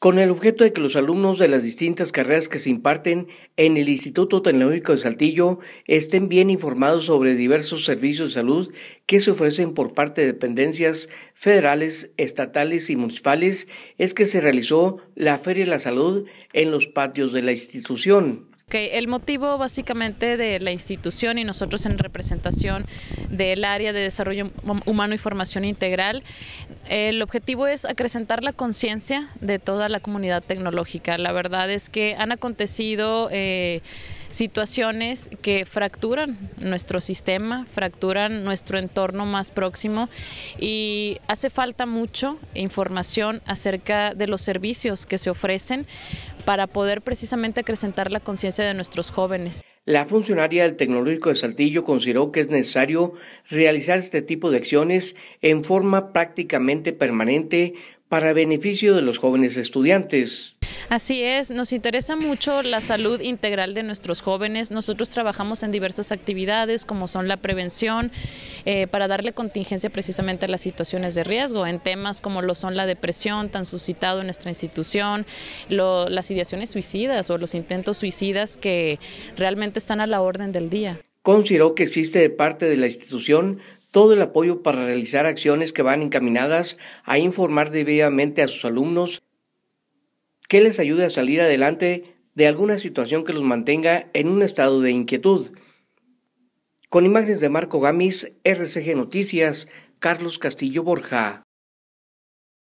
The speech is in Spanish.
Con el objeto de que los alumnos de las distintas carreras que se imparten en el Instituto Tecnológico de Saltillo estén bien informados sobre diversos servicios de salud que se ofrecen por parte de dependencias federales, estatales y municipales, es que se realizó la Feria de la Salud en los patios de la institución. El motivo básicamente de la institución y nosotros en representación del área de desarrollo humano y formación integral, el objetivo es acrecentar la conciencia de toda la comunidad tecnológica. La verdad es que han acontecido... Eh, situaciones que fracturan nuestro sistema, fracturan nuestro entorno más próximo y hace falta mucho información acerca de los servicios que se ofrecen para poder precisamente acrecentar la conciencia de nuestros jóvenes. La funcionaria del Tecnológico de Saltillo consideró que es necesario realizar este tipo de acciones en forma prácticamente permanente para beneficio de los jóvenes estudiantes. Así es, nos interesa mucho la salud integral de nuestros jóvenes. Nosotros trabajamos en diversas actividades como son la prevención eh, para darle contingencia precisamente a las situaciones de riesgo, en temas como lo son la depresión tan suscitado en nuestra institución, las ideaciones suicidas o los intentos suicidas que realmente están a la orden del día. Consideró que existe de parte de la institución todo el apoyo para realizar acciones que van encaminadas a informar debidamente a sus alumnos que les ayude a salir adelante de alguna situación que los mantenga en un estado de inquietud. Con imágenes de Marco Gamis, RCG Noticias, Carlos Castillo Borja.